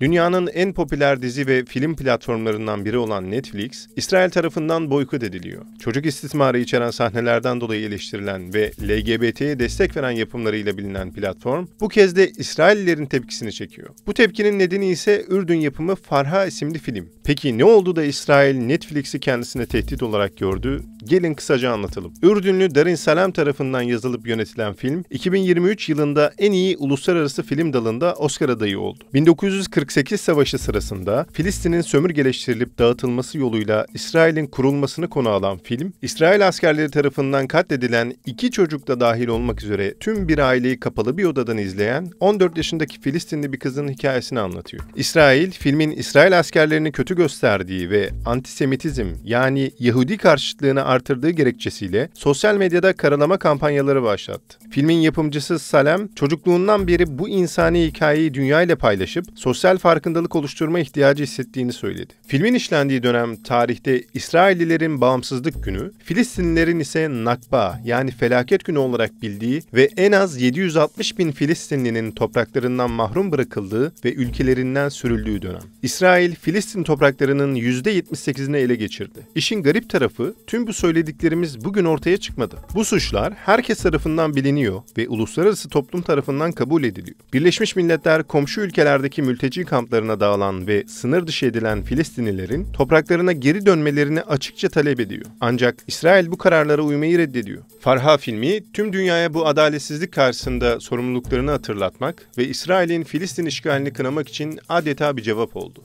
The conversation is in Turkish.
Dünyanın en popüler dizi ve film platformlarından biri olan Netflix, İsrail tarafından boykot ediliyor. Çocuk istismarı içeren sahnelerden dolayı eleştirilen ve LGBT'ye destek veren yapımlarıyla bilinen platform, bu kez de İsraillerin tepkisini çekiyor. Bu tepkinin nedeni ise Ürdün yapımı Farha isimli film. Peki ne oldu da İsrail Netflix'i kendisine tehdit olarak gördü Gelin kısaca anlatalım. Ürdünlü Darin Salam tarafından yazılıp yönetilen film 2023 yılında en iyi uluslararası film dalında Oscar adayı oldu. 1948 Savaşı sırasında Filistin'in sömürgeleştirilip dağıtılması yoluyla İsrail'in kurulmasını konu alan film, İsrail askerleri tarafından katledilen iki çocuk da dahil olmak üzere tüm bir aileyi kapalı bir odadan izleyen 14 yaşındaki Filistinli bir kızın hikayesini anlatıyor. İsrail, filmin İsrail askerlerini kötü gösterdiği ve antisemitizm yani Yahudi karşıtlığına artırdığı gerekçesiyle sosyal medyada karalama kampanyaları başlattı. Filmin yapımcısı Salem, çocukluğundan beri bu insani hikayeyi dünyayla paylaşıp sosyal farkındalık oluşturma ihtiyacı hissettiğini söyledi. Filmin işlendiği dönem tarihte İsraillilerin Bağımsızlık Günü, Filistinlilerin ise Nakba yani felaket günü olarak bildiği ve en az 760 bin Filistinlinin topraklarından mahrum bırakıldığı ve ülkelerinden sürüldüğü dönem. İsrail, Filistin topraklarının %78'ini ele geçirdi. İşin garip tarafı tüm bu söylediklerimiz bugün ortaya çıkmadı. Bu suçlar herkes tarafından biliniyor ve uluslararası toplum tarafından kabul ediliyor. Birleşmiş Milletler komşu ülkelerdeki mülteci kamplarına dağılan ve sınır dışı edilen Filistinlilerin topraklarına geri dönmelerini açıkça talep ediyor. Ancak İsrail bu kararlara uymayı reddediyor. Farha filmi tüm dünyaya bu adaletsizlik karşısında sorumluluklarını hatırlatmak ve İsrail'in Filistin işgalini kınamak için adeta bir cevap oldu.